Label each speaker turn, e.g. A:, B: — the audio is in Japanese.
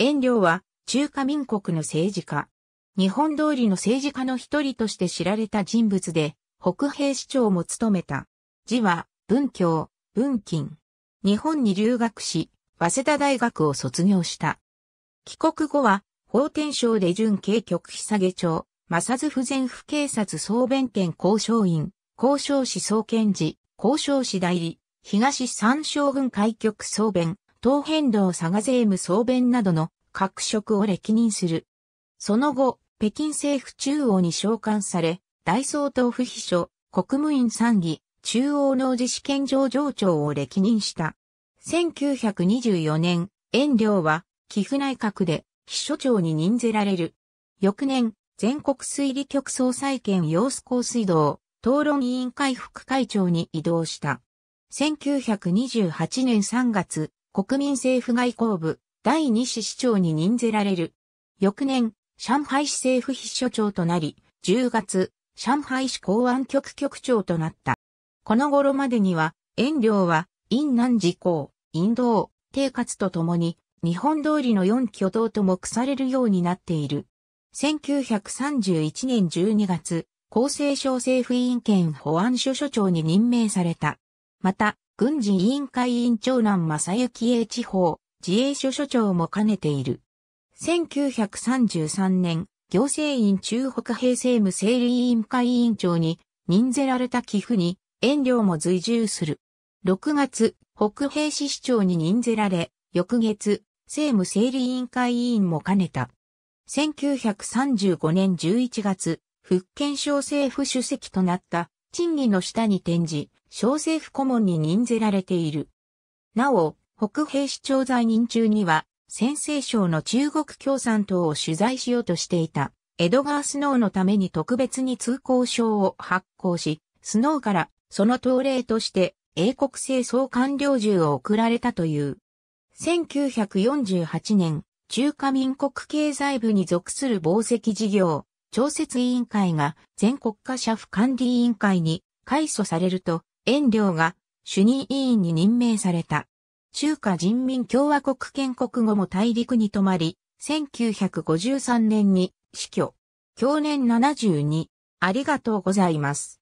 A: 遠良は中華民国の政治家。日本通りの政治家の一人として知られた人物で、北平市長も務めた。字は、文教、文金。日本に留学し、早稲田大学を卒業した。帰国後は、法天省で準警局日下町、正津不前府警察総弁店交渉員、交渉士総検事、交渉士代理、東三省軍開局総弁、東変動佐賀税務総弁などの各職を歴任する。その後、北京政府中央に召喚され、大総統府秘書、国務院参議、中央農事試験場上長を歴任した。1924年、遠慮は、寄付内閣で、秘書長に任ぜられる。翌年、全国水利局総裁権様子高水道、討論委員会副会長に移動した。1928年3月、国民政府外交部、第2市市長に任ぜられる。翌年、上海市政府秘書長となり、10月、上海市公安局局長となった。この頃までには、遠慮は、陰南事項、陰道、定活とともに、日本通りの四挙動と目されるようになっている。1931年12月、厚生省政府委員権保安署署長に任命された。また、軍事委員会委員長南正幸英地方自衛所所長も兼ねている。1933年、行政院中北平成無整理委員会委員長に任ぜられた寄付に遠慮も随従する。6月、北平市市長に任ぜられ、翌月、政務整理委員会委員も兼ねた。1935年11月、福建省政府主席となった賃金の下に転じ、小政府顧問に任ぜられている。なお、北平市長在任中には、先制省の中国共産党を取材しようとしていた、エドガー・スノーのために特別に通行証を発行し、スノーからその党例として英国清掃官僚銃を送られたという。1948年、中華民国経済部に属する防石事業、調節委員会が全国家社府管理委員会に改組されると、遠良が主任委員に任命された。中華人民共和国建国後も大陸に泊まり、1953年に死去。去年72。ありがとうございます。